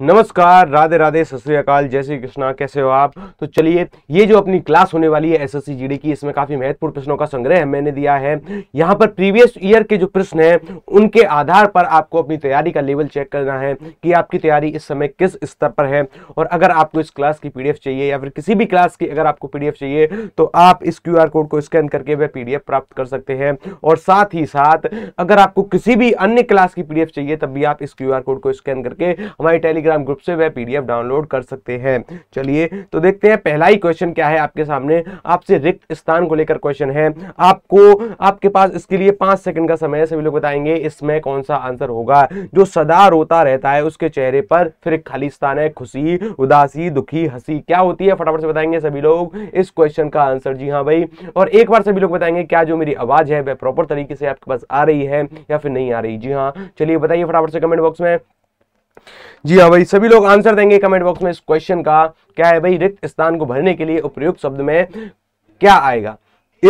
नमस्कार राधे राधे सत श्रीकाल जय श्री कृष्णा कैसे हो आप तो चलिए ये जो अपनी क्लास होने वाली है एसएससी जीडी की इसमें काफ़ी महत्वपूर्ण प्रश्नों का संग्रह मैंने दिया है यहाँ पर प्रीवियस ईयर के जो प्रश्न हैं उनके आधार पर आपको अपनी तैयारी का लेवल चेक करना है कि आपकी तैयारी इस समय किस स्तर पर है और अगर आपको इस क्लास की पी चाहिए या फिर किसी भी क्लास की अगर आपको पी चाहिए तो आप इस क्यू कोड को स्कैन करके वह पी प्राप्त कर सकते हैं और साथ ही साथ अगर आपको किसी भी अन्य क्लास की पी चाहिए तब भी आप इस क्यू कोड को स्कैन करके हमारी टेली टेलीग्राम ग्रुप से वह पीडीएफ डाउनलोड कर सकते हैं चलिए तो देखते हैं पहला ही क्वेश्चन क्या है आपके सामने आपसे रिक्त स्थान को लेकर क्वेश्चन है आपको आपके पास इसके लिए पांच सेकंड का समय है सभी लोग बताएंगे इसमें कौन सा आंसर होगा जो सदा रोता रहता है उसके चेहरे पर फिर खाली स्थान है खुशी उदासी दुखी हंसी क्या होती है फटाफट से बताएंगे सभी लोग इस क्वेश्चन का आंसर जी हाँ भाई और एक बार सभी लोग बताएंगे क्या जो मेरी आवाज है वह प्रॉपर तरीके से आपके पास आ रही है या फिर नहीं आ रही जी हाँ चलिए बताइए फटाफट से कमेंट बॉक्स में जी हाँ भाई सभी लोग आंसर देंगे कमेंट बॉक्स में इस क्वेश्चन का क्या है भाई रिक्त स्थान को भरने के लिए उपयुक्त शब्द में क्या आएगा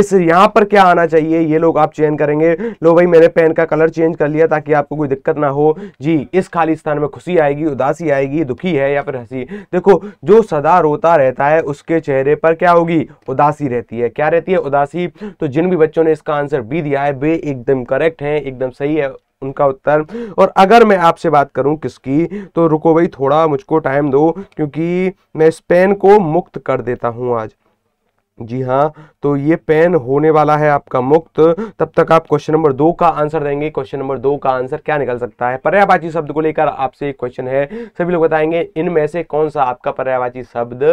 इस यहाँ पर क्या आना चाहिए ये लोग आप चेंज करेंगे लो भाई मैंने पेन का कलर चेंज कर लिया ताकि आपको कोई दिक्कत ना हो जी इस खाली स्थान में खुशी आएगी उदासी आएगी दुखी है या फिर हंसी देखो जो सदा रोता रहता है उसके चेहरे पर क्या होगी उदासी रहती है क्या रहती है उदासी तो जिन भी बच्चों ने इसका आंसर भी दिया है वे एकदम करेक्ट हैं एकदम सही है उनका उत्तर और अगर मैं आपसे बात करूं किसकी तो रुको भाई थोड़ा मुझको टाइम दो क्योंकि मैं स्पेन को मुक्त कर देता हूं आज जी हाँ तो ये पेन होने वाला है आपका मुक्त तब तक आप क्वेश्चन नंबर दो का आंसर देंगे क्वेश्चन नंबर दो का आंसर क्या निकल सकता है पर्यावाची शब्द को लेकर आपसे एक क्वेश्चन है सभी लोग बताएंगे इनमें से कौन सा आपका पर्यावाची शब्द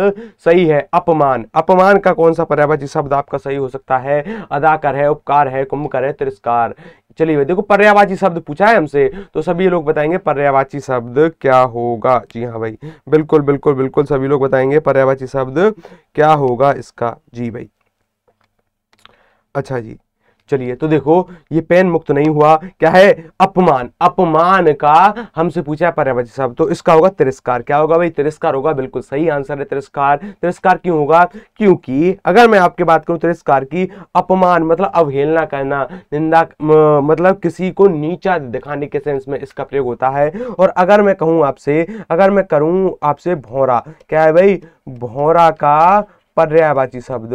सही है अपमान अपमान का कौन सा पर्यावाची शब्द आपका सही हो सकता है अदाकर है उपकार है कुंभकर है तिरस्कार चलिए देखो पर्यावाची शब्द पूछा है हमसे तो सभी लोग बताएंगे पर्यावाची शब्द क्या होगा जी हाँ भाई बिल्कुल बिल्कुल बिल्कुल सभी लोग बताएंगे पर्यावाची शब्द क्या होगा इसका जी भाई अच्छा जी चलिए तो देखो ये पेन मुक्त नहीं हुआ क्या है अपमान अपमान का हमसे पूछा है साहब तो इसका होगा तिरस्कार क्या होगा भाई तिरस्कार होगा बिल्कुल सही आंसर है तिरस्कार तिरस्कार क्यों होगा क्योंकि अगर मैं आपके बात करूं तिरस्कार की अपमान मतलब अवहेलना करना निंदा मतलब किसी को नीचा दिखाने के सेंस में इसका प्रयोग होता है और अगर मैं कहूँ आपसे अगर मैं करूँ आपसे भौरा क्या है भाई भौरा का पर्यायवाची शब्द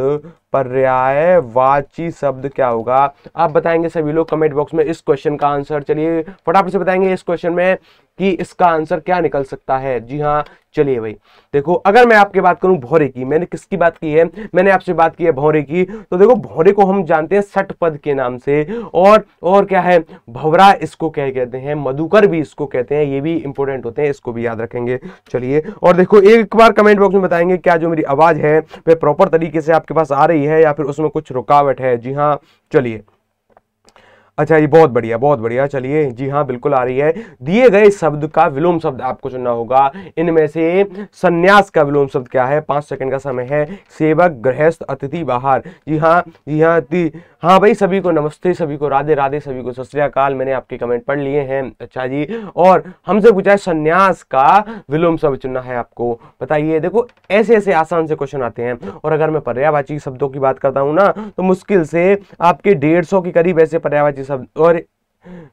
पर्यायवाची शब्द क्या होगा आप बताएंगे सभी लोग कमेंट बॉक्स में इस क्वेश्चन का आंसर चलिए फटाफट से बताएंगे इस क्वेश्चन में कि इसका आंसर क्या निकल सकता है जी हाँ चलिए भाई देखो अगर मैं आपके बात करूं भौरे की मैंने किसकी बात की है मैंने आपसे बात की है भौरे की तो देखो भौरे को हम जानते हैं सठ पद के नाम से और और क्या है भवरा इसको क्या कहते हैं मधुकर भी इसको कहते हैं ये भी इंपॉर्टेंट होते हैं इसको भी याद रखेंगे चलिए और देखो एक बार कमेंट बॉक्स में बताएंगे क्या जो मेरी आवाज़ है वह प्रॉपर तरीके से आपके पास आ रही है या फिर उसमें कुछ रुकावट है जी हाँ चलिए अच्छा ये बहुत बढ़िया बहुत बढ़िया चलिए जी हाँ बिल्कुल आ रही है दिए गए शब्द का विलोम शब्द आपको चुनना होगा इनमें से संन्यास का विलोम शब्द क्या है पांच सेकंड का समय है सेवक गृहस्थ अतिथि बाहर जी हाँ जी हाँ हाँ भाई सभी को नमस्ते सभी को राधे राधे सभी को सत श्रीकाल मैंने आपके कमेंट पढ़ लिए हैं अच्छा जी और हमसे पूछा है संन्यास का विलोम शब्द चुनना है आपको बताइए देखो ऐसे ऐसे आसान से क्वेश्चन आते हैं और अगर मैं पर्यावाची शब्दों की बात करता हूँ ना तो मुश्किल से आपके डेढ़ सौ के करीब ऐसे पर्यावाची शब्द और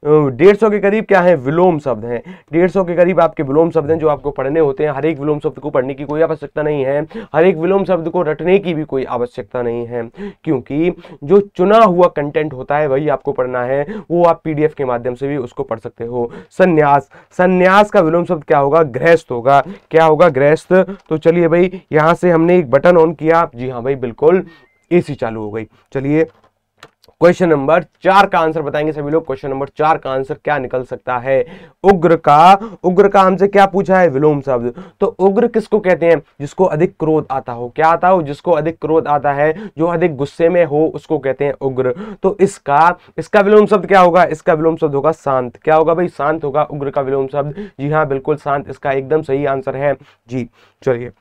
डेढ़ सौ के करीब क्या है विलोम शब्द हैं डेढ़ सौ के करीब आपके विलोम शब्द हैं जो आपको पढ़ने होते हैं हर एक विलोम शब्द को पढ़ने की कोई आवश्यकता नहीं है हर एक विलोम शब्द को रटने की भी कोई आवश्यकता नहीं है क्योंकि जो चुना हुआ कंटेंट होता है वही आपको पढ़ना है वो आप पीडीएफ के माध्यम से भी उसको पढ़ सकते हो संन्यास संन्यास का विलोम शब्द क्या होगा गृहस्थ होगा क्या होगा गृहस्थ तो चलिए भाई यहाँ से हमने एक बटन ऑन किया जी हाँ भाई बिल्कुल एसी चालू हो गई चलिए क्वेश्चन नंबर चार का आंसर बताएंगे सभी लोग क्वेश्चन नंबर चार का आंसर क्या निकल सकता है उग्र का उग्र का हमसे क्या पूछा है विलोम शब्द तो उग्र किसको कहते हैं जिसको अधिक क्रोध आता हो क्या आता हो जिसको अधिक क्रोध आता है जो अधिक गुस्से में हो उसको कहते हैं उग्र तो इसका इसका विलोम शब्द क्या होगा इसका विलोम शब्द होगा शांत क्या होगा भाई शांत होगा उग्र का विलोम शब्द जी हाँ बिल्कुल शांत इसका एकदम सही आंसर है जी चलिए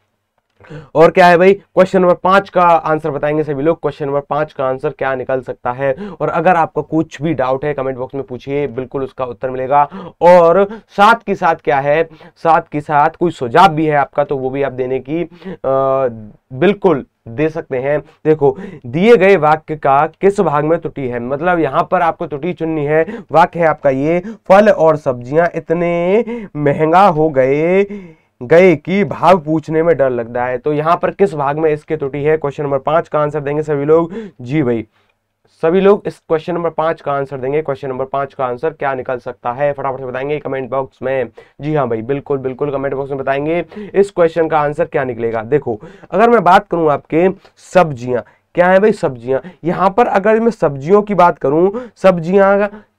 और क्या है भाई क्वेश्चन नंबर पांच का आंसर बताएंगे सभी लोग क्वेश्चन नंबर पांच का आंसर क्या निकल सकता है और अगर आपको कुछ भी डाउट है कमेंट बॉक्स में पूछिए बिल्कुल उसका उत्तर मिलेगा और साथ के साथ क्या है साथ के साथ कोई सुझाव भी है आपका तो वो भी आप देने की आ, बिल्कुल दे सकते हैं देखो दिए गए वाक्य का किस भाग में त्रुटि है मतलब यहाँ पर आपको त्रुटि चुननी है वाक्य है आपका ये फल और सब्जियां इतने महंगा हो गए गए की भाव पूछने में डर लगता है तो यहाँ पर किस भाग में इसके त्रुटि है क्वेश्चन नंबर पांच का आंसर देंगे सभी लोग जी भाई सभी लोग इस क्वेश्चन नंबर पांच का आंसर देंगे क्वेश्चन नंबर पांच का आंसर क्या निकल सकता है फटाफट से बताएंगे कमेंट बॉक्स में जी हाँ भाई बिल्कुल बिल्कुल कमेंट बॉक्स में बताएंगे इस क्वेश्चन का आंसर क्या निकलेगा देखो अगर मैं बात करूँ आपके सब्जियां क्या है भाई सब्जियां यहाँ पर अगर मैं सब्जियों की बात करूं सब्जियां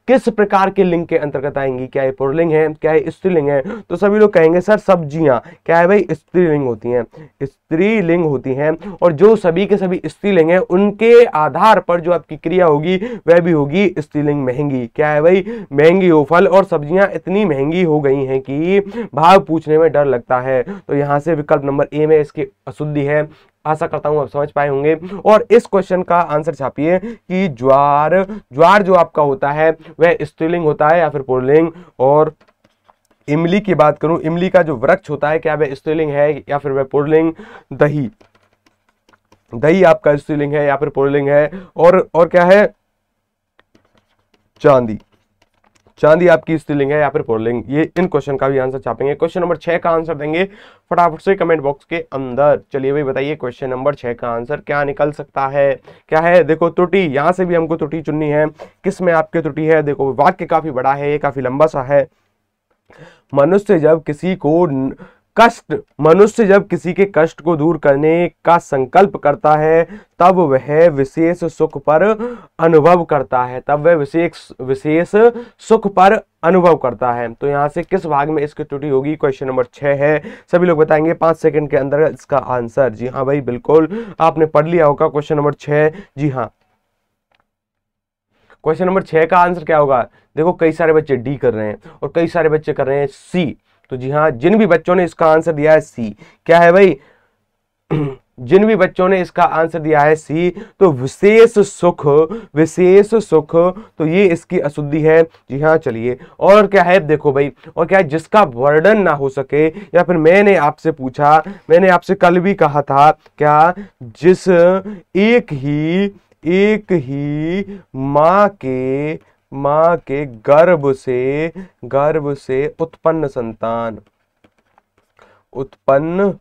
किस प्रकार के लिंग के अंतर्गत आएंगी क्या ये पुरलिंग है क्या ये स्त्रीलिंग है तो सभी लोग कहेंगे सर सब्जियां क्या है भाई स्त्रीलिंग होती हैं स्त्रीलिंग होती हैं और जो सभी के सभी स्त्रीलिंग हैं उनके आधार पर जो आपकी क्रिया होगी वह भी होगी स्त्रीलिंग महंगी क्या है भाई महंगी हो फल और सब्जियां इतनी महंगी हो गई हैं कि भाव पूछने में डर लगता है तो यहाँ से विकल्प नंबर ए में इसकी अशुद्धि है आशा करता हूं आप समझ पाए होंगे और इस क्वेश्चन का आंसर छापिए कि ज्वार ज्वार जो आपका होता है वह स्त्रीलिंग होता है या फिर पुरलिंग और इमली की बात करूं इमली का जो वृक्ष होता है क्या वह स्त्रीलिंग है या फिर वह पुरलिंग दही दही आपका स्त्रीलिंग है या फिर पुरलिंग है और और क्या है चांदी चांदी आपकी स्त्रीलिंग है या फिर पुरलिंग ये इन क्वेश्चन का भी आंसर छापेंगे क्वेश्चन नंबर छह का आंसर देंगे फटाफट से कमेंट बॉक्स के अंदर चलिए भाई बताइए क्वेश्चन नंबर छह का आंसर क्या निकल सकता है क्या है देखो त्रुटि यहाँ से भी हमको त्रुटि चुननी है किस में आपकी त्रुटि है देखो वाक्य काफ़ी बड़ा है ये काफ़ी लंबा सा है मनुष्य जब किसी को न... कष्ट मनुष्य जब किसी के कष्ट को दूर करने का संकल्प करता है तब वह विशेष सुख पर अनुभव करता है तब वह विशेष विशेष सुख पर अनुभव करता है तो यहाँ से किस भाग में इसकी त्रुटि होगी क्वेश्चन नंबर छः है सभी लोग बताएंगे पाँच सेकंड के अंदर इसका आंसर जी हाँ भाई बिल्कुल आपने पढ़ लिया होगा क्वेश्चन नंबर छः जी हाँ क्वेश्चन नंबर छः का आंसर क्या होगा देखो कई सारे बच्चे डी कर रहे हैं और कई सारे बच्चे कर रहे हैं सी तो जी हाँ जिन भी बच्चों ने इसका आंसर दिया है सी क्या है भाई जिन भी बच्चों ने इसका आंसर दिया है सी तो विशेष सुख विशेष सुख तो ये इसकी अशुद्धि है जी हाँ चलिए और क्या है देखो भाई और क्या है जिसका वर्णन ना हो सके या फिर मैंने आपसे पूछा मैंने आपसे कल भी कहा था क्या जिस एक ही एक ही माँ के माँ के गर्भ से गर्भ से उत्पन्न संतान उत्पन्न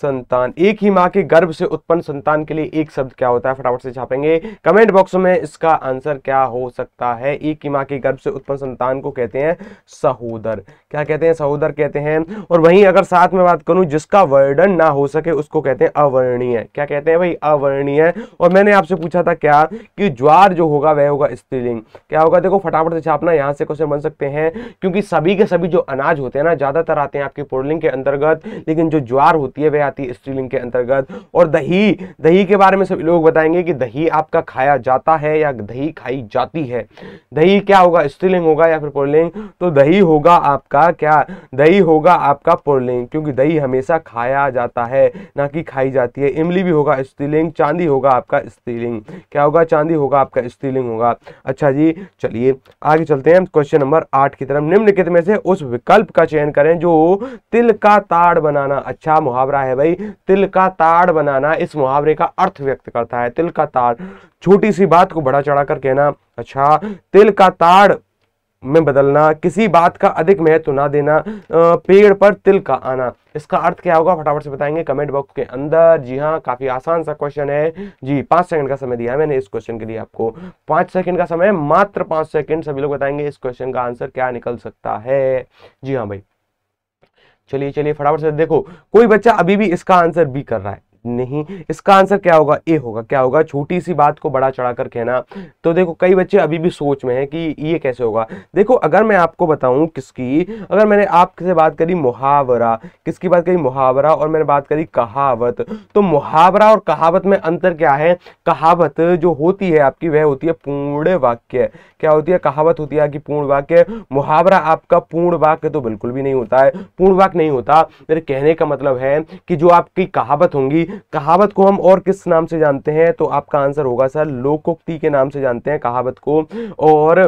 संतान एक ही माँ के गर्भ से उत्पन्न संतान के लिए एक शब्द क्या होता है फटाफट से छापेंगे कमेंट बॉक्स में इसका आंसर क्या हो सकता है एक ही माँ के गर्भ से उत्पन्न संतान को कहते हैं सहोदर क्या कहते हैं सहोदर कहते हैं और वहीं अगर साथ में बात करूं जिसका वर्णन ना हो सके उसको कहते हैं अवर्णीय क्या कहते हैं भाई अवर्णीय और मैंने आपसे पूछा था क्या कि ज्वार जो होगा वह होगा स्त्रीलिंग क्या होगा देखो फटाफट से छापना यहाँ से क्वेश्चन बन सकते हैं क्योंकि सभी के सभी जो अनाज होते हैं ना ज्यादातर आते हैं आपके पोर्डलिंग के अंतर्गत लेकिन जो ज्वार होती है वह आती है स्त्रीलिंग के अंतर्गत और दही दही के बारे में सभी लोग बताएंगे कि दही आपका खाया जाता है या दही खाई जाती है दही क्या होगा स्त्रीलिंग होगा या फिर पुरलिंग तो दही होगा आपका क्या दही होगा आपका पुरलिंग क्योंकि दही हमेशा खाया जाता है ना कि खाई जाती है इमली भी होगा स्त्रीलिंग चांदी होगा आपका स्त्रीलिंग क्या होगा चांदी होगा आपका स्त्रीलिंग होगा अच्छा जी चलिए आगे चलते हैं क्वेश्चन नंबर आठ की तरफ निम्नलिखित में से उस विकल्प का चयन करें जो तिल का ताड़ बनाना अच्छा मुहावरा है भाई तिल का ताड़ बनाना इस मुहावरे का अर्थ व्यक्त करता है तिल का ताड़ छोटी सी बात को बड़ा चढ़ा कर कहना अच्छा तिल का ताड़ में बदलना किसी बात का अधिक महत्व ना देना पेड़ पर तिल का आना इसका अर्थ क्या होगा फटाफट से बताएंगे कमेंट बॉक्स के अंदर जी हाँ काफ़ी आसान सा क्वेश्चन है जी पांच सेकंड का समय दिया मैंने इस क्वेश्चन के लिए आपको पांच सेकंड का समय मात्र पांच सेकंड सभी लोग बताएंगे इस क्वेश्चन का आंसर क्या निकल सकता है जी हाँ भाई चलिए चलिए फटाफट से देखो कोई बच्चा अभी भी इसका आंसर बी कर रहा है नहीं इसका आंसर क्या होगा ए होगा क्या होगा छोटी सी बात को बड़ा चढ़ाकर कहना तो देखो कई बच्चे अभी भी सोच में हैं कि ये कैसे होगा देखो अगर मैं आपको बताऊं किसकी अगर मैंने आपसे बात करी मुहावरा किसकी बात करी मुहावरा और मैंने बात करी कहावत तो मुहावरा और कहावत में अंतर क्या है कहावत जो होती है आपकी वह होती है पूर्ण वाक्य क्या होती है कहावत होती है कि पूर्ण वाक्य मुहावरा आपका पूर्ण वाक्य तो बिल्कुल भी नहीं होता है पूर्ण वाक्य नहीं होता मेरे कहने का मतलब है कि जो आपकी कहावत होंगी कहावत को हम और किस नाम से जानते हैं तो आपका आंसर होगा सर लोकोक्ति के नाम से जानते हैं कहावत को और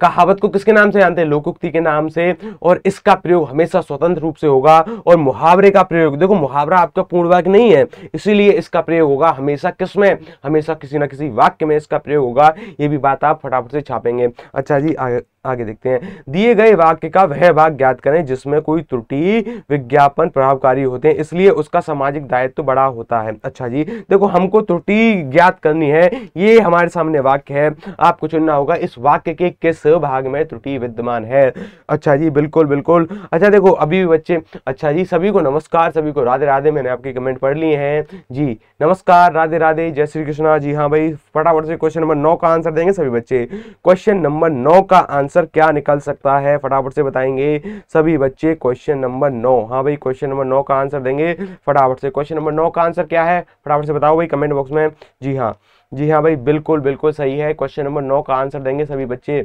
कहावत को किसके नाम से जानते हैं लोकोक्ति के नाम से और इसका प्रयोग हमेशा स्वतंत्र रूप से होगा और मुहावरे का प्रयोग देखो मुहावरा आपका पूर्ण वाक्य नहीं है इसीलिए इसका प्रयोग होगा हमेशा किस में हमेशा किसी ना किसी वाक्य में इसका प्रयोग होगा ये भी बात आप फटाफट से छापेंगे अच्छा जी आगे आगे देखते हैं दिए गए वाक्य का वह भाग ज्ञात करें जिसमें कोई त्रुटि विज्ञापन प्रभावकारी होते हैं इसलिए उसका सामाजिक दायित्व तो बड़ा होता है अच्छा जी देखो हमको त्रुटि ज्ञात करनी है ये हमारे सामने वाक्य है आपको चुनना होगा इस वाक्य के किस भाग में त्रुटि विद्यमान है अच्छा जी बिल्कुल बिल्कुल अच्छा देखो अभी भी बच्चे अच्छा जी सभी को नमस्कार सभी को राधे राधे मैंने आपके कमेंट पढ़ लिए हैं जी नमस्कार राधे राधे जय श्री कृष्णा जी हाँ भाई फटाफट से क्वेश्चन नंबर नौ का आंसर देंगे सभी बच्चे क्वेश्चन नंबर नौ का आंसर क्या निकल सकता है फटाफट से बताएंगे सभी बच्चे क्वेश्चन नंबर नौ हाँ भाई क्वेश्चन नंबर नौ का आंसर देंगे फटाफट से क्वेश्चन नंबर नौ का आंसर क्या है फटाफट से बताओ भाई कमेंट बॉक्स में जी हाँ जी हाँ भाई बिल्कुल बिल्कुल सही है क्वेश्चन नंबर नौ का आंसर देंगे सभी बच्चे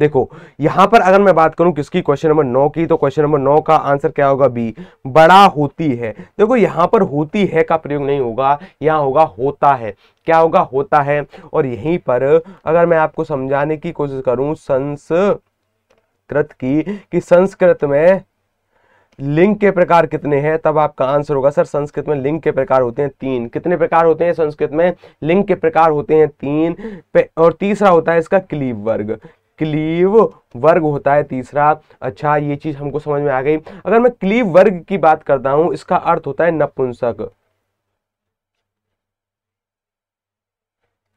देखो यहां पर अगर मैं बात करूं किसकी क्वेश्चन नंबर नौ की तो क्वेश्चन नंबर नौ का आंसर क्या होगा बी बड़ा होती है देखो यहां पर होती है का प्रयोग नहीं होगा यहां होगा होता है क्या होगा होता है और यहीं पर अगर मैं आपको समझाने की कोशिश करूं संस्कृत की कि संस्कृत में लिंग के प्रकार कितने हैं तब आपका आंसर होगा सर संस्कृत में लिंग के प्रकार होते हैं तीन कितने प्रकार होते हैं संस्कृत में लिंग के प्रकार होते हैं तीन और तीसरा होता है इसका क्लीब वर्ग क्लीव वर्ग होता है तीसरा अच्छा ये चीज़ हमको समझ में आ गई अगर मैं क्लीव वर्ग की बात करता हूं इसका अर्थ होता है नपुंसक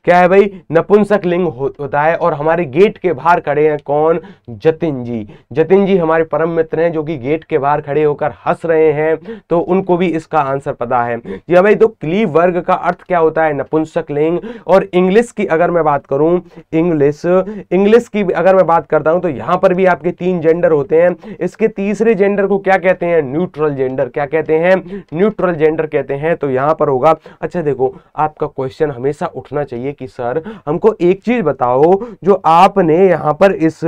क्या है भाई नपुंसक लिंग हो, होता है और हमारे गेट के बाहर खड़े हैं कौन जतिन जी जतिन जी हमारे परम मित्र हैं जो कि गेट के बाहर खड़े होकर हंस रहे हैं तो उनको भी इसका आंसर पता है जी हाँ भाई तो क्लीव वर्ग का अर्थ क्या होता है नपुंसक लिंग और इंग्लिश की अगर मैं बात करूं इंग्लिश इंग्लिश की अगर मैं बात करता हूं तो यहां पर भी आपके तीन जेंडर होते हैं इसके तीसरे जेंडर को क्या कहते हैं न्यूट्रल जेंडर क्या कहते हैं न्यूट्रल जेंडर कहते हैं तो यहां पर होगा अच्छा देखो आपका क्वेश्चन हमेशा उठना चाहिए कि सर हमको एक चीज बताओ जो आपने यहाँ पर इस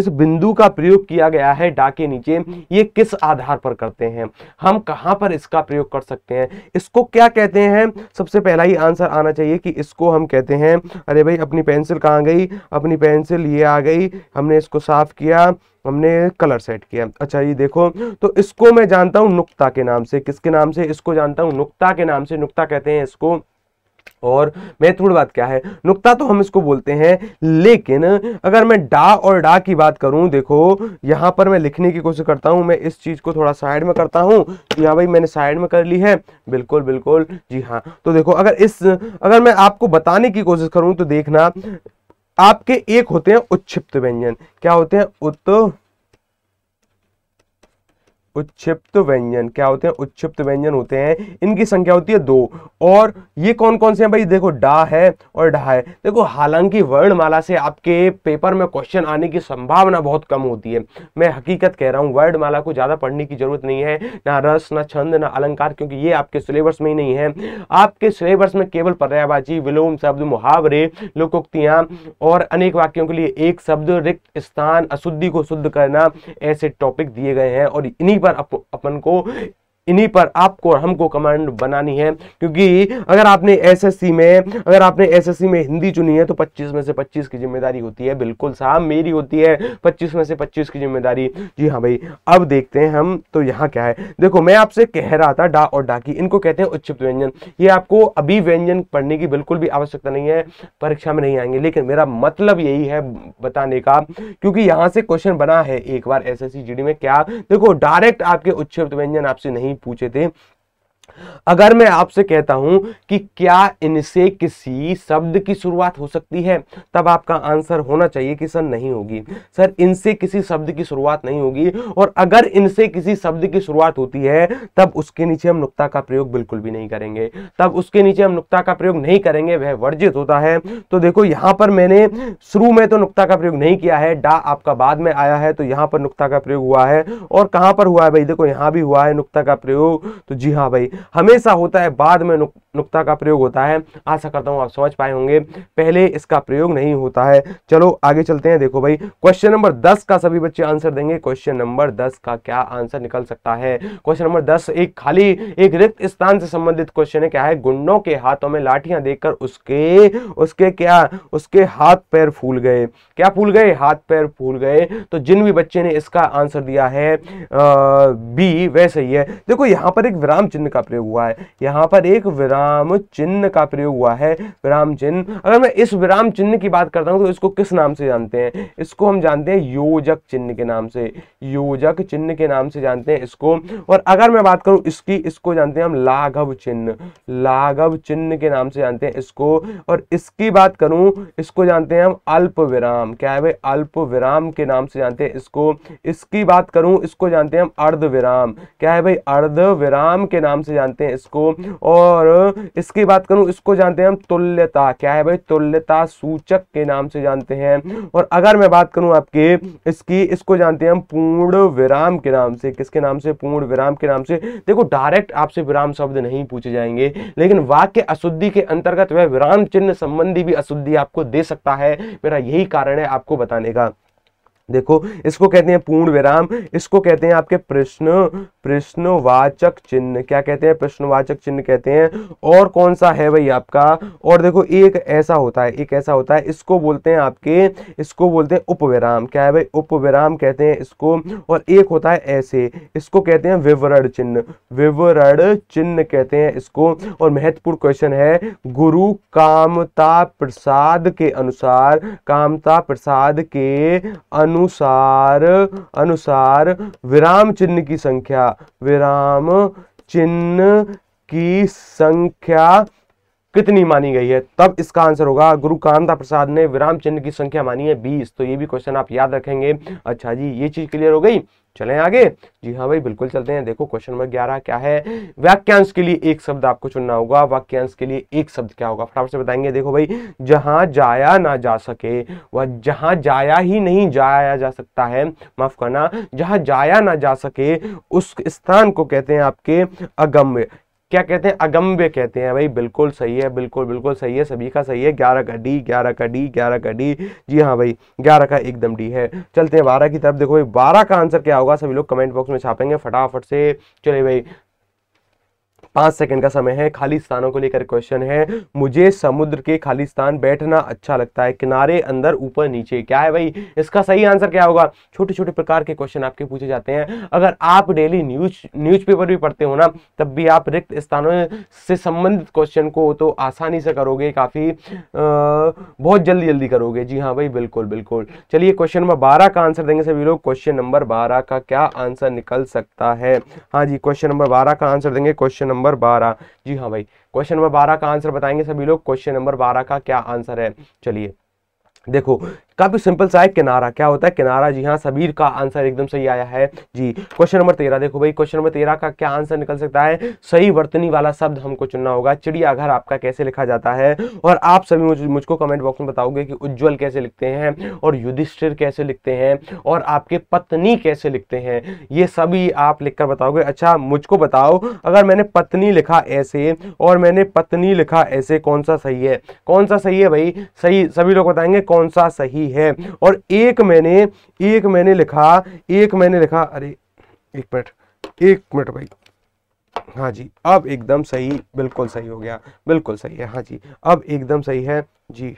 इस बिंदु का प्रयोग किया गया है डा के नीचे ये किस आधार पर करते हैं हम कहाँ पर इसका प्रयोग कर सकते हैं इसको क्या कहते हैं सबसे पहला ही आंसर आना चाहिए कि इसको हम कहते हैं अरे भाई अपनी पेंसिल कहाँ गई अपनी पेंसिल ये आ गई हमने इसको साफ किया हमने कलर सेट किया अच्छा ये देखो तो इसको मैं जानता हूँ नुक्ता के नाम से किसके नाम से इसको जानता हूँ नुक्ता के नाम से नुक्ता कहते हैं इसको और महत्वपूर्ण बात क्या है नुक्ता तो हम इसको बोलते हैं लेकिन अगर मैं डा और डा की बात करूं देखो यहाँ पर मैं लिखने की कोशिश करता हूं मैं इस चीज़ को थोड़ा साइड में करता हूं तो यहां भाई मैंने साइड में कर ली है बिल्कुल बिल्कुल जी हाँ तो देखो अगर इस अगर मैं आपको बताने की कोशिश करूं तो देखना आपके एक होते हैं उत्प्त व्यंजन क्या होते हैं उत्तर उच्छिप्त व्यंजन क्या होते हैं उच्छिप्त व्यंजन होते हैं इनकी संख्या होती है दो और ये कौन कौन से हैं भाई देखो डा है और ढा है देखो हालांकि वर्णमाला से आपके पेपर में क्वेश्चन आने की संभावना बहुत कम होती है मैं हकीकत कह रहा हूँ वर्णमाला को ज़्यादा पढ़ने की जरूरत नहीं है ना रस ना छंद ना अलंकार क्योंकि ये आपके सिलेबस में ही नहीं है आपके सिलेबस में केवल पर्यायवाची विलोम शब्द मुहावरे लोकोक्तियाँ और अनेक वाक्यों के लिए एक शब्द रिक्त स्थान अशुद्धि को शुद्ध करना ऐसे टॉपिक दिए गए हैं और इन्हीं पर अपन को इन्हीं पर आपको और हमको कमांड बनानी है क्योंकि अगर आपने एसएससी में अगर आपने एसएससी में हिंदी चुनी है तो 25 में से 25 की जिम्मेदारी होती है बिल्कुल साहब मेरी होती है 25 में से 25 की जिम्मेदारी जी हाँ भाई अब देखते हैं हम तो यहाँ क्या है देखो मैं आपसे कह रहा था डा और डाकी इनको कहते हैं उच्छिप्त व्यंजन ये आपको अभी व्यंजन पढ़ने की बिल्कुल भी आवश्यकता नहीं है परीक्षा में नहीं आएंगे लेकिन मेरा मतलब यही है बताने का क्योंकि यहाँ से क्वेश्चन बना है एक बार एस एस में क्या देखो डायरेक्ट आपके उच्छिप्त व्यंजन आपसे नहीं नहीं पूछे थे अगर मैं आपसे कहता हूं कि क्या इनसे किसी शब्द की शुरुआत हो सकती है तब आपका आंसर होना चाहिए कि सर नहीं होगी सर इनसे किसी शब्द की शुरुआत नहीं होगी और अगर इनसे किसी शब्द की शुरुआत होती है तब उसके नीचे हम नुक्ता का प्रयोग बिल्कुल भी नहीं करेंगे तब उसके नीचे हम नुक्ता का प्रयोग नहीं करेंगे वह वर्जित होता है तो देखो यहां पर मैंने शुरू में तो नुकता का प्रयोग नहीं किया है डा आपका बाद में आया है तो यहां पर नुकता का प्रयोग हुआ है और कहां पर हुआ है भाई देखो यहां भी हुआ है नुकता का प्रयोग तो जी हाँ भाई हमेशा होता है बाद में नुकता नुक्ता का प्रयोग होता है आशा करता हूँ आप समझ पाए होंगे पहले इसका प्रयोग नहीं होता है चलो आगे चलते हैं देखो भाई क्वेश्चन नंबर दस का सभी बच्चे आंसर देंगे क्वेश्चन नंबर दस का क्या आंसर निकल सकता है क्वेश्चन नंबर दस एक खाली एक रिक्त स्थान से संबंधित क्वेश्चन है क्या है गुंडों के हाथों में लाठियां देखकर उसके उसके क्या उसके हाथ पैर फूल गए क्या फूल गए हाथ पैर फूल गए तो जिन भी बच्चे ने इसका आंसर दिया है आ, बी वैसे ही है देखो यहाँ पर एक विराम चिन्ह का का प्रयोग हुआ है यहाँ पर एक विराम चिन्ह का प्रयोग हुआ है विराम चिन्ह अगर मैं इस विराम चिन्ह की बात करता हूँ तो इसको किस नाम से जानते हैं इसको हम जानते हैं योजक चिन्ह के नाम से योजक चिन्ह के नाम से जानते हैं इसको और अगर मैं बात करूँ इसकी इसको जानते हैं हम लाघव चिन्ह लाघव चिन्ह के नाम से जानते हैं इसको और इसकी बात करूँ इसको जानते हैं हम अल्प विराम क्या है भाई अल्प विराम के नाम से जानते हैं इसको इसकी बात करूँ इसको जानते हैं हम अर्ध विराम क्या है भाई अर्ध विराम के नाम से से जानते हैं इसको और इसकी बात करूं इसको जानते हैं हम तुल्यता क्या है भाई तुल्यता सूचक के नाम से जानते हैं और अगर मैं बात करूं आपके इसकी इसको जानते हैं हम पूर्ण विराम के नाम से किसके नाम से पूर्ण विराम के नाम से देखो डायरेक्ट आपसे विराम शब्द नहीं पूछे जाएंगे लेकिन वाक्य अशुद्धि के अंतर्गत वह विराम चिन्ह संबंधी भी अशुद्धि आपको दे सकता है मेरा यही कारण है आपको बताने का देखो इसको कहते हैं पूर्ण विराम इसको कहते हैं आपके प्रश्न प्रश्नवाचक चिन्ह क्या कहते हैं प्रश्नवाचक चिन्ह कहते हैं और कौन सा है भाई आपका और देखो एक ऐसा होता है एक ऐसा होता है इसको बोलते हैं आपके इसको बोलते हैं उपविराम क्या है भाई उपविराम कहते हैं इसको और एक होता है ऐसे इसको कहते हैं विवरण चिन्ह विवरण चिन्ह कहते हैं इसको और महत्वपूर्ण क्वेश्चन है गुरु कामता प्रसाद के अनुसार कामता प्रसाद के अनु अनुसार अनुसार विराम चिन्ह की संख्या विराम चिन्ह की संख्या कितनी मानी गई है तब इसका आंसर होगा गुरु कांता प्रसाद ने विराम चिन्ह की संख्या मानी है बीस तो ये भी क्वेश्चन आप याद रखेंगे अच्छा जी ये चीज क्लियर हो गई चलें आगे जी हाँ भाई बिल्कुल चलते हैं देखो क्वेश्चन नंबर ग्यारह क्या है वाक्यांश के लिए एक शब्द आपको चुनना होगा वाक्यांश के लिए एक शब्द क्या होगा फटाफट से बताएंगे देखो भाई जहां जाया ना जा सके वह जहां जाया ही नहीं जाया जा सकता है माफ करना जहां जाया ना जा सके उस स्थान को कहते हैं आपके अगम्य क्या कहते हैं अगम्य कहते हैं भाई बिल्कुल सही है बिल्कुल बिल्कुल सही है सभी का सही है ग्यारह का डी ग्यारह का डी ग्यारह का डी जी हाँ भाई ग्यारह का एकदम डी है चलते हैं बारह की तरफ देखो भाई बारह का आंसर क्या होगा सभी लोग कमेंट बॉक्स में छापेंगे फटाफट से चले भाई पाँच सेकंड का समय है खाली स्थानों को लेकर क्वेश्चन है मुझे समुद्र के खाली स्थान बैठना अच्छा लगता है किनारे अंदर ऊपर नीचे क्या है भाई इसका सही आंसर क्या होगा छोटे छोटे प्रकार के क्वेश्चन आपके पूछे जाते हैं अगर आप डेली न्यूज न्यूज भी पढ़ते हो ना तब भी आप रिक्त स्थानों से संबंधित क्वेश्चन को तो आसानी से करोगे काफ़ी बहुत जल्दी जल्दी करोगे जी हाँ भाई बिल्कुल बिल्कुल चलिए क्वेश्चन नंबर बारह का आंसर देंगे सभी लोग क्वेश्चन नंबर बारह का क्या आंसर निकल सकता है हाँ जी क्वेश्चन नंबर बारह का आंसर देंगे क्वेश्चन नंबर नंबर बारह जी हाँ भाई क्वेश्चन नंबर बारह का आंसर बताएंगे सभी लोग क्वेश्चन नंबर बारह का क्या आंसर है चलिए देखो काफी सिंपल सा है किनारा क्या होता है किनारा जी हाँ सबीर का आंसर एकदम सही आया है जी क्वेश्चन नंबर तेरह देखो भाई क्वेश्चन नंबर तेरह का क्या आंसर निकल सकता है सही वर्तनी वाला शब्द हमको चुनना होगा चिड़ियाघर आपका कैसे लिखा जाता है और आप सभी मुझ, मुझको कमेंट बॉक्स में बताओगे कि उज्जवल कैसे लिखते हैं और युधिष्ठिर कैसे लिखते हैं और आपके पत्नी कैसे लिखते हैं ये सभी आप लिख बताओगे अच्छा मुझको बताओ अगर मैंने पत्नी लिखा ऐसे और मैंने पत्नी लिखा ऐसे कौन सा सही है कौन सा सही है भाई सही सभी लोग बताएंगे कौन सा सही रही है और एक मैंने एक मैंने लिखा एक मैंने लिखा अरे एक मिनट एक मिनट भाई हाँ जी अब एकदम सही बिल्कुल सही हो गया बिल्कुल सही है हाँ जी अब एकदम सही है जी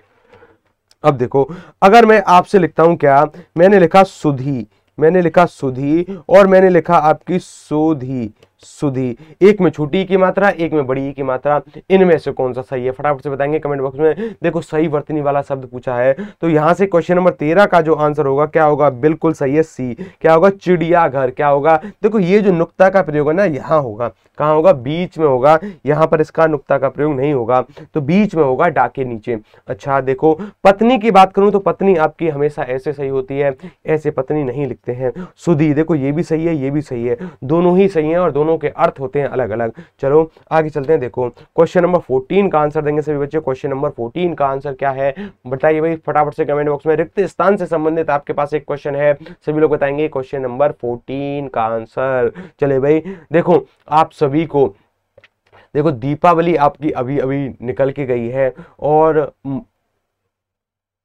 अब देखो अगर मैं आपसे लिखता हूं क्या मैंने लिखा सुधी मैंने लिखा सुधी और मैंने लिखा आपकी सोधी सुधी एक में छोटी की मात्रा एक में बड़ी की मात्रा इनमें से कौन सा सही है फटाफट से बताएंगे कमेंट बॉक्स में देखो सही वर्तनी वाला शब्द पूछा है तो यहां से क्वेश्चन नंबर तेरह का जो आंसर होगा क्या होगा बिल्कुल सही है सी क्या होगा चिड़ियाघर क्या होगा देखो ये जो नुकता का प्रयोग है ना यहाँ होगा कहाँ होगा बीच में होगा यहाँ पर इसका नुकता का प्रयोग नहीं होगा तो बीच में होगा डाके नीचे अच्छा देखो पत्नी की बात करूं तो पत्नी आपकी हमेशा ऐसे सही होती है ऐसे पत्नी नहीं लिखते हैं सुधी देखो ये भी सही है ये भी सही है दोनों ही सही है और दोनों दोनों के अर्थ होते हैं अलग अलग चलो आगे चलते हैं देखो क्वेश्चन नंबर फोर्टीन का आंसर देंगे सभी बच्चे क्वेश्चन नंबर फोर्टीन का आंसर क्या है बताइए भाई फटाफट से कमेंट बॉक्स में रिक्त स्थान से संबंधित आपके पास एक क्वेश्चन है सभी लोग बताएंगे क्वेश्चन नंबर फोर्टीन का आंसर चले भाई देखो आप सभी को देखो दीपावली आपकी अभी अभी निकल के गई है और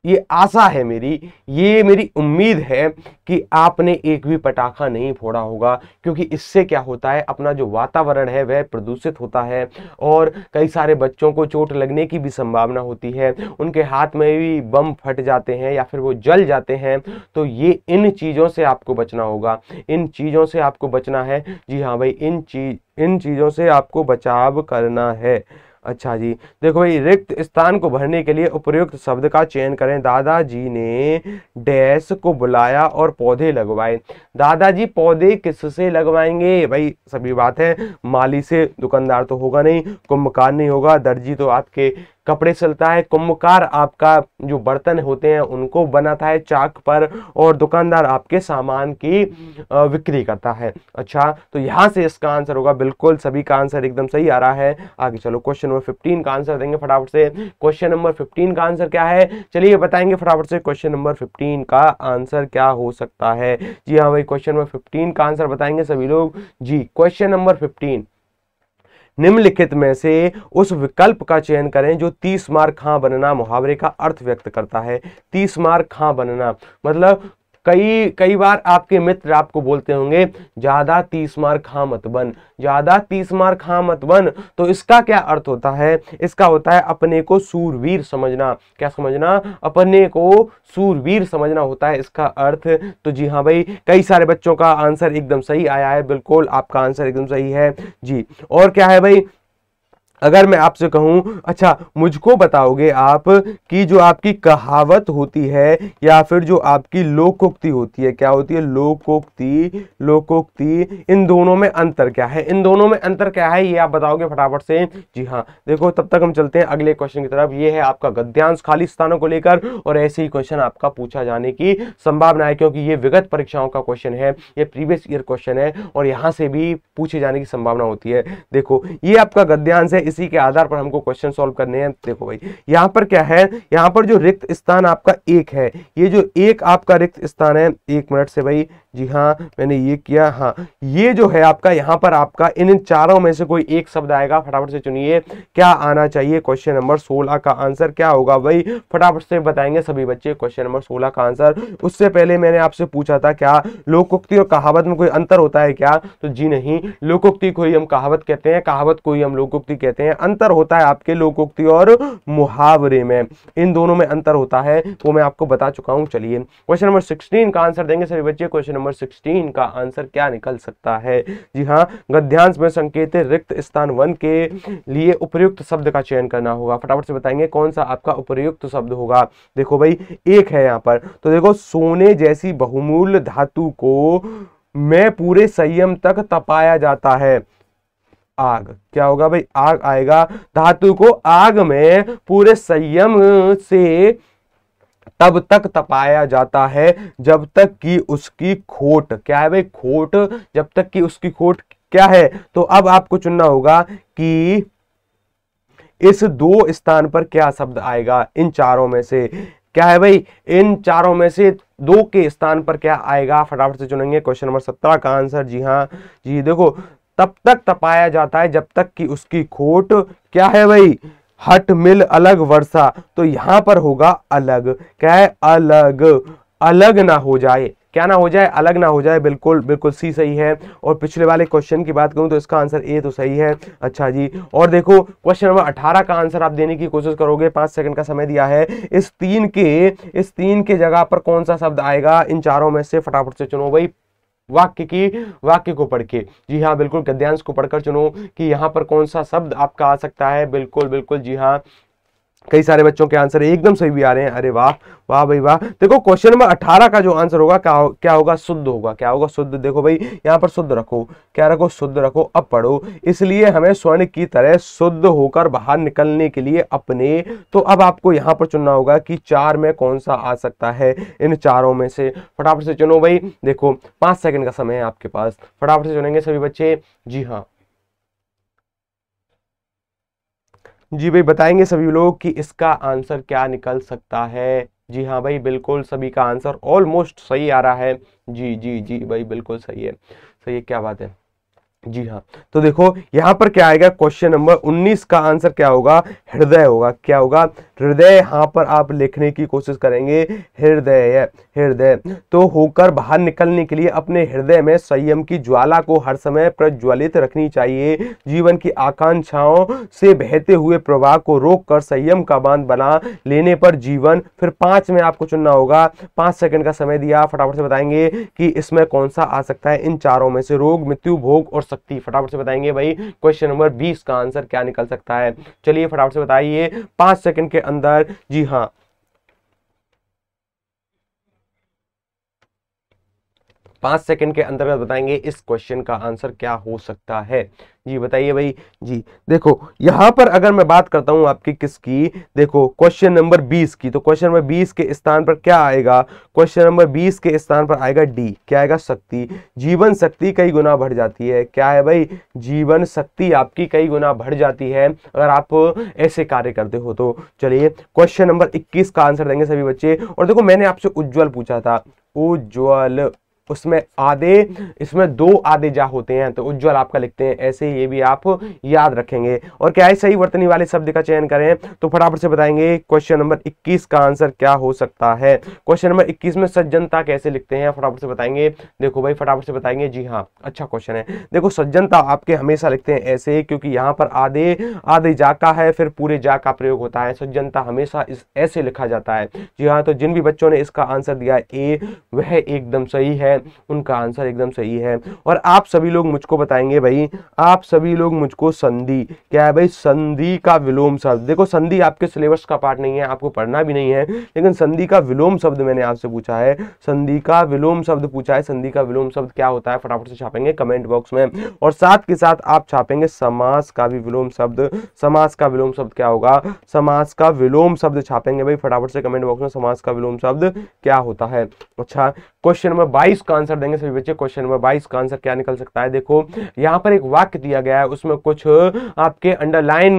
ये आशा है मेरी ये मेरी उम्मीद है कि आपने एक भी पटाखा नहीं फोड़ा होगा क्योंकि इससे क्या होता है अपना जो वातावरण है वह प्रदूषित होता है और कई सारे बच्चों को चोट लगने की भी संभावना होती है उनके हाथ में भी बम फट जाते हैं या फिर वो जल जाते हैं तो ये इन चीज़ों से आपको बचना होगा इन चीज़ों से आपको बचना है जी हाँ भाई इन चीज इन चीज़ों से आपको बचाव करना है अच्छा जी देखो भाई रिक्त स्थान को भरने के लिए उपयुक्त शब्द का चयन करें दादाजी ने डैश को बुलाया और पौधे लगवाए दादाजी पौधे किससे लगवाएंगे भाई सभी बात है माली से दुकानदार तो होगा नहीं कुंभकार नहीं होगा दर्जी तो आपके कपड़े सिलता है कुंभकार आपका जो बर्तन होते हैं उनको बनाता है चाक पर और दुकानदार आपके सामान की बिक्री करता है अच्छा तो यहाँ से इसका आंसर होगा बिल्कुल सभी का आंसर एकदम सही आ रहा है आगे चलो क्वेश्चन नंबर फिफ्टीन का आंसर देंगे फटाफट से क्वेश्चन नंबर फिफ्टीन का आंसर क्या है चलिए बताएंगे फटाफट से क्वेश्चन नंबर फिफ्टीन का आंसर क्या हो सकता है जी हाँ भाई क्वेश्चन नंबर फिफ्टीन का आंसर बताएंगे सभी लोग जी क्वेश्चन नंबर फिफ्टीन निम्नलिखित में से उस विकल्प का चयन करें जो तीस मार्क खां बनना मुहावरे का अर्थ व्यक्त करता है तीस मार्क खां बनना मतलब कई कई बार आपके मित्र आपको बोलते होंगे ज़्यादा तीस मार खा मत बन ज़्यादा तीस मार खा मत बन तो इसका क्या अर्थ होता है इसका होता है अपने को सूरवीर समझना क्या समझना अपने को सूरवीर समझना होता है इसका अर्थ तो जी हाँ भाई कई सारे बच्चों का आंसर एकदम सही आया है बिल्कुल आपका आंसर एकदम सही है जी और क्या है भाई अगर मैं आपसे कहूं अच्छा मुझको बताओगे आप कि जो आपकी कहावत होती है या फिर जो आपकी लोकोक्ति होती है क्या होती है लोकोक्ति लोकोक्ति इन दोनों में अंतर क्या है इन दोनों में अंतर क्या है ये आप बताओगे फटाफट से जी हाँ देखो तब तक हम चलते हैं अगले क्वेश्चन की तरफ ये है आपका गद्यांश खाली स्थानों को लेकर और ऐसे ही क्वेश्चन आपका पूछा जाने की संभावना है क्योंकि ये विगत परीक्षाओं का क्वेश्चन है ये प्रीवियस ईयर क्वेश्चन है और यहाँ से भी पूछे जाने की संभावना होती है देखो ये आपका गद्यांश है इसी के आधार पर हमको क्वेश्चन सोल्व करने हैं देखो भाई यहाँ पर क्या है यहाँ पर जो रिक्त स्थान आपका एक है ये जो एक आपका रिक्त स्थान है एक मिनट से भाई जी हाँ मैंने ये किया हाँ ये जो है आपका यहाँ पर आपका इन चारों में से कोई एक शब्द आएगा फटाफट से चुनिए क्या आना चाहिए क्वेश्चन नंबर सोलह का आंसर क्या होगा भाई फटाफट से बताएंगे सभी बच्चे क्वेश्चन नंबर सोलह का आंसर उससे पहले मैंने आपसे पूछा था क्या लोकोक्ति और कहावत में कोई अंतर होता है क्या तो जी नहीं लोकोक्ति को ही हम कहावत कहते हैं कहावत को ही हम लोकोक्ति कहते हैं कहते हैं अंतर होता है आपके लोकोक्ति और मुहावरे में इन दोनों में अंतर होता है वो मैं आपको बता चुका हूं चलिए क्वेश्चन नंबर सिक्सटीन का आंसर देंगे सभी बच्चे क्वेश्चन नंबर सिक्सटीन का आंसर क्या निकल सकता है जी हाँ गद्यांश में संकेत रिक्त स्थान वन के लिए उपयुक्त शब्द का चयन करना होगा फटाफट से बताएंगे कौन सा आपका उपयुक्त शब्द होगा देखो भाई एक है यहाँ पर तो देखो सोने जैसी बहुमूल्य धातु को मैं पूरे संयम तक तपाया जाता है आग क्या होगा भाई आग आएगा धातु को आग में पूरे संयम से तब तक तपाया जाता है जब तक कि उसकी खोट क्या है भाई खोट जब तक कि उसकी खोट क्या है तो अब आपको चुनना होगा कि इस दो स्थान पर क्या शब्द आएगा इन चारों में से क्या है भाई इन चारों में से दो के स्थान पर क्या आएगा फटाफट से चुनेंगे क्वेश्चन नंबर सत्रह का आंसर जी हाँ जी देखो तब तक तपाया जाता है जब तक कि उसकी खोट क्या है भाई हट मिल अलग वर्षा तो यहां पर होगा अलग क्या है अलग अलग ना हो जाए क्या ना हो जाए अलग ना हो जाए बिल्कुल बिल्कुल सी सही है और पिछले वाले क्वेश्चन की बात करूं तो इसका आंसर ए तो सही है अच्छा जी और देखो क्वेश्चन नंबर अठारह का आंसर आप देने की कोशिश करोगे पांच सेकंड का समय दिया है इस तीन के इस तीन के जगह पर कौन सा शब्द आएगा इन चारों में से फटाफट से चुनो भाई वाक्य की वाक्य को पढ़ के जी हाँ बिल्कुल गद्यांश को पढ़कर चुनो कि यहाँ पर कौन सा शब्द आपका आ सकता है बिल्कुल बिल्कुल जी हाँ कई सारे बच्चों के आंसर एकदम सही भी आ रहे हैं अरे वाह वाह भाई वाह देखो क्वेश्चन नंबर अठारह का जो आंसर होगा क्या क्या होगा शुद्ध होगा क्या होगा शुद्ध देखो भाई यहाँ पर शुद्ध रखो क्या रखो शुद्ध रखो अब पढ़ो इसलिए हमें स्वर्ण की तरह शुद्ध होकर बाहर निकलने के लिए अपने तो अब आपको यहाँ पर चुनना होगा कि चार में कौन सा आ सकता है इन चारों में से फटाफट से चुनो भाई देखो पांच सेकंड का समय है आपके पास फटाफट से चुनेंगे सभी बच्चे जी हाँ जी भाई बताएंगे सभी लोग कि इसका आंसर क्या निकल सकता है जी हाँ भाई बिल्कुल सभी का आंसर ऑलमोस्ट सही आ रहा है जी जी जी भाई बिल्कुल सही है सही है क्या बात है जी हाँ तो देखो यहाँ पर क्या आएगा क्वेश्चन नंबर 19 का आंसर क्या होगा हृदय होगा क्या होगा हृदय यहाँ पर आप लिखने की कोशिश करेंगे हृदय हृदय तो होकर बाहर निकलने के लिए अपने हृदय में संयम की ज्वाला को हर समय प्रज्वलित रखनी चाहिए जीवन की आकांक्षाओं से बहते हुए प्रवाह को रोक कर संयम का बांध बना लेने पर जीवन फिर पाँच में आपको चुनना होगा पाँच सेकेंड का समय दिया फटाफट से बताएंगे कि इसमें कौन सा आ सकता है इन चारों में से रोग मृत्यु भोग और सकती फटाफट से बताएंगे भाई क्वेश्चन नंबर बीस का आंसर क्या निकल सकता है चलिए फटाफट से बताइए पांच सेकंड के अंदर जी हाँ पांच सेकंड के अंदर बताएंगे इस क्वेश्चन का आंसर क्या हो सकता है जी बताइए भाई जी देखो यहाँ पर अगर मैं बात करता हूँ आपकी किसकी देखो क्वेश्चन नंबर बीस की तो क्वेश्चन नंबर बीस के स्थान पर क्या आएगा क्वेश्चन नंबर बीस के स्थान पर आएगा डी क्या आएगा शक्ति जीवन शक्ति कई गुना बढ़ जाती है क्या है भाई जीवन शक्ति आपकी कई गुना बढ़ जाती है अगर आप ऐसे कार्य करते हो तो चलिए क्वेश्चन नंबर इक्कीस का आंसर देंगे सभी बच्चे और देखो मैंने आपसे उज्ज्वल पूछा था उज्ज्वल उसमें आधे इसमें दो आधे जा होते हैं तो उज्ज्वल आपका लिखते हैं ऐसे ये भी आप याद रखेंगे और क्या है सही वर्तनी वाले शब्द का चयन करें तो फटाफट से बताएंगे क्वेश्चन नंबर 21 का आंसर क्या हो सकता है क्वेश्चन नंबर 21 में सज्जनता कैसे लिखते हैं फटाफट से बताएंगे देखो भाई फटाफट से बताएंगे जी हाँ अच्छा क्वेश्चन है देखो सज्जनता आपके हमेशा लिखते हैं ऐसे क्योंकि यहाँ पर आधे आधे जा का है फिर पूरे जा का प्रयोग होता है सज्जनता हमेशा इस ऐसे लिखा जाता है जी हाँ तो जिन भी बच्चों ने इसका आंसर दिया ए वह एकदम सही है उनका आंसर एकदम सही है और आप सभी लोग मुझको बताएंगे भाई आप सभी लोग मुझको संधि क्या है भाई संधि का विलोम शब्द देखो संधि आपके सिलेबस का पार्ट नहीं है आपको पढ़ना भी नहीं है लेकिन संधि का विलोम शब्द मैंने आपसे पूछा है संधि का विलोम शब्द पूछा है संधि का विलोम शब्द क्या होता है फटाफट से छापेंगे कमेंट बॉक्स में और साथ के साथ आप छापेंगे समास का भी विलोम शब्द समास का विलोम शब्द क्या होगा समास का विलोम शब्द छापेंगे भाई फटाफट से कमेंट बॉक्स में समास का विलोम शब्द क्या होता है अच्छा क्वेश्चन नंबर बाईस का आंसर देंगे सभी बच्चे क्वेश्चन नंबर बाईस का आंसर क्या निकल सकता है देखो यहाँ पर एक वाक्य दिया गया है उसमें कुछ आपके अंडरलाइन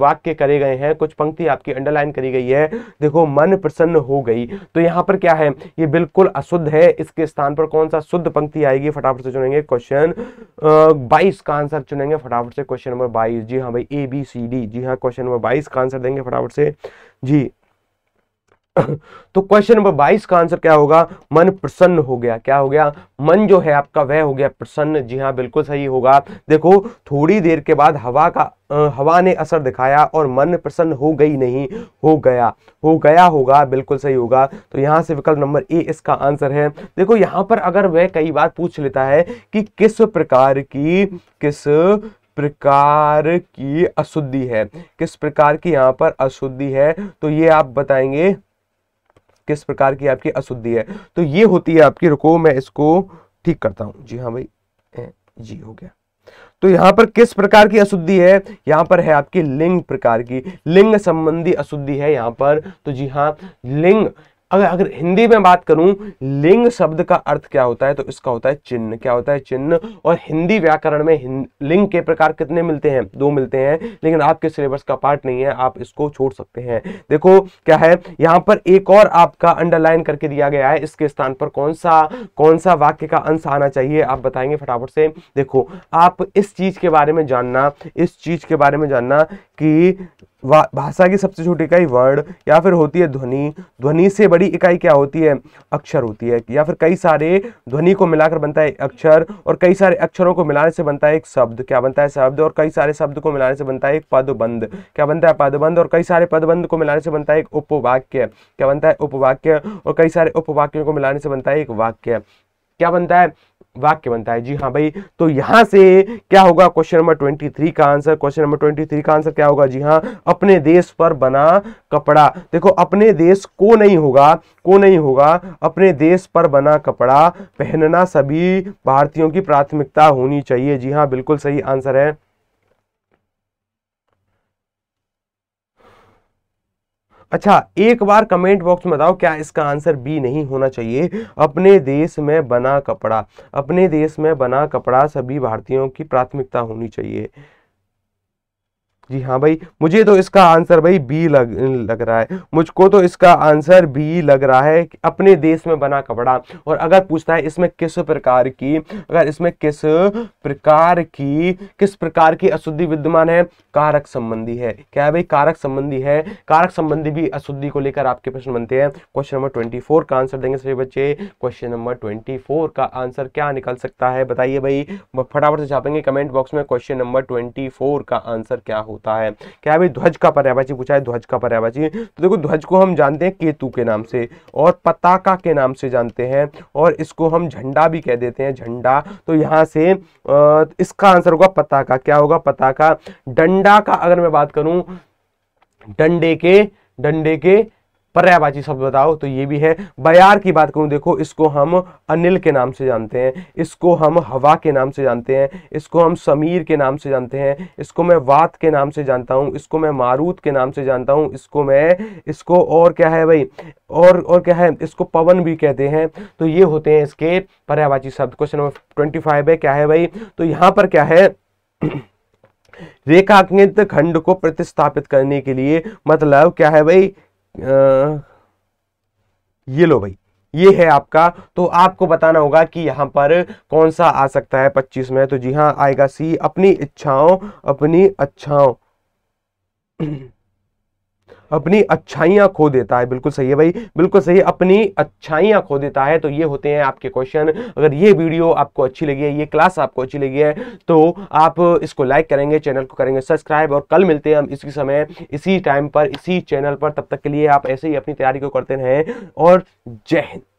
वाक्य करे गए हैं कुछ पंक्ति आपकी अंडरलाइन करी गई है देखो मन प्रसन्न हो गई तो यहाँ पर क्या है ये बिल्कुल अशुद्ध है इसके स्थान पर कौन सा शुद्ध पंक्ति आएगी फटाफट से चुनेंगे क्वेश्चन बाईस का आंसर चुनेंगे फटाफट से क्वेश्चन नंबर बाईस जी हाँ भाई A B C D G हाँ क्वेश्चन नंबर बाईस का आंसर देंगे फटाफट से जी तो क्वेश्चन नंबर बाईस का आंसर क्या होगा मन प्रसन्न हो गया क्या हो गया मन जो है आपका वह हो गया प्रसन्न जी हाँ बिल्कुल सही होगा देखो थोड़ी देर के बाद हवा का हवा ने असर दिखाया और मन प्रसन्न हो गई नहीं हो गया हो गया होगा बिल्कुल सही होगा तो यहाँ से विकल्प नंबर ए इसका आंसर है देखो यहाँ पर अगर वह कई बार पूछ लेता है कि किस प्रकार की किस प्रकार की अशुद्धि है किस प्रकार की यहाँ पर अशुद्धि है तो ये आप बताएंगे किस प्रकार की आपकी अशुद्धि है तो ये होती है आपकी रुको मैं इसको ठीक करता हूं जी हाँ भाई जी हो गया तो यहां पर किस प्रकार की अशुद्धि है यहां पर है आपकी लिंग प्रकार की लिंग संबंधी अशुद्धि है यहां पर तो जी हाँ लिंग अगर अगर हिंदी में बात करूं लिंग शब्द का अर्थ क्या होता है तो इसका होता है चिन्ह क्या होता है चिन्ह और हिंदी व्याकरण में लिंग के प्रकार कितने मिलते हैं दो मिलते हैं लेकिन आपके सिलेबस का पार्ट नहीं है आप इसको छोड़ सकते हैं देखो क्या है यहाँ पर एक और आपका अंडरलाइन करके दिया गया है इसके स्थान पर कौन सा कौन सा वाक्य का अंश आना चाहिए आप बताएंगे फटाफट से देखो आप इस चीज के बारे में जानना इस चीज के बारे में जानना कि भाषा की सबसे छोटी इकाई वर्ड या फिर होती है ध्वनि ध्वनि से बड़ी इकाई क्या होती है अक्षर होती है या फिर कई सारे ध्वनि को मिलाकर बनता है अक्षर और कई सारे अक्षरों को मिलाने से बनता है एक शब्द क्या बनता है शब्द और कई सारे शब्द को मिलाने से बनता है एक पदबंध क्या बनता है पदबंद और कई सारे पदबंध को मिलाने से बनता है एक उपवाक्य क्या बनता है उपवाक्य और कई सारे उपवाक्यों को मिलाने से बनता है एक वाक्य क्या बनता है वाक्य बनता है जी हाँ भाई तो यहां से क्या होगा क्वेश्चन नंबर ट्वेंटी थ्री का answer question number twenty three का आंसर क्या होगा जी हाँ अपने देश पर बना कपड़ा देखो अपने देश को नहीं होगा को नहीं होगा अपने देश पर बना कपड़ा पहनना सभी भारतीयों की प्राथमिकता होनी चाहिए जी हाँ बिल्कुल सही आंसर है अच्छा एक बार कमेंट बॉक्स में बताओ क्या इसका आंसर बी नहीं होना चाहिए अपने देश में बना कपड़ा अपने देश में बना कपड़ा सभी भारतीयों की प्राथमिकता होनी चाहिए जी हाँ भाई मुझे तो इसका आंसर भाई बी लग लग रहा है मुझको तो इसका आंसर बी लग रहा है अपने देश में बना कपड़ा और अगर पूछता है इसमें किस प्रकार की अगर इसमें किस प्रकार की किस प्रकार की अशुद्धि विद्यमान है कारक संबंधी है क्या है भाई कारक संबंधी है कारक संबंधी भी अशुद्धि को लेकर आपके प्रश्न बनते हैं क्वेश्चन नंबर ट्वेंटी फोर का आंसर देंगे सभी बच्चे क्वेश्चन नंबर ट्वेंटी फोर का आंसर क्या निकल सकता है बताइए भाई फटाफट से छापेंगे कमेंट बॉक्स में क्वेश्चन नंबर ट्वेंटी फोर का आंसर क्या हो होता है क्या भाई ध्वज का पर्यावाची पूछा है ध्वज का पर्यावाची तो देखो ध्वज को हम जानते हैं केतु के नाम से और पताका के नाम से जानते हैं और इसको हम झंडा भी कह देते हैं झंडा तो यहाँ से इसका आंसर होगा पताका क्या होगा पताका डंडा का अगर मैं बात करूं डंडे के डंडे के पर्यायवाची शब्द बताओ तो ये भी है बयार की बात करूं देखो इसको हम अनिल के नाम से जानते हैं इसको हम हवा के नाम से जानते हैं इसको हम समीर के नाम से जानते हैं इसको मैं वात के नाम से जानता हूं इसको मैं मारूत के नाम से जानता हूं इसको मैं इसको और क्या है भाई और और क्या है इसको पवन भी कहते हैं तो ये होते हैं इसके पर्यावाची शब्द क्वेश्चन नंबर ट्वेंटी फाइव है क्या है भाई तो यहाँ पर क्या है रेखाकित खंड को प्रतिस्थापित करने के लिए मतलब क्या है भाई आ, ये लो भाई ये है आपका तो आपको बताना होगा कि यहाँ पर कौन सा आ सकता है पच्चीस में तो जी हाँ आएगा सी अपनी इच्छाओं अपनी अच्छाओं अपनी अच्छाइयाँ खो देता है बिल्कुल सही है भाई बिल्कुल सही अपनी अच्छाइयाँ खो देता है तो ये होते हैं आपके क्वेश्चन अगर ये वीडियो आपको अच्छी लगी है ये क्लास आपको अच्छी लगी है तो आप इसको लाइक करेंगे चैनल को करेंगे सब्सक्राइब और कल मिलते हैं हम इसी समय इसी टाइम पर इसी चैनल पर तब तक के लिए आप ऐसे ही अपनी तैयारी को करते रहें और जय हिंद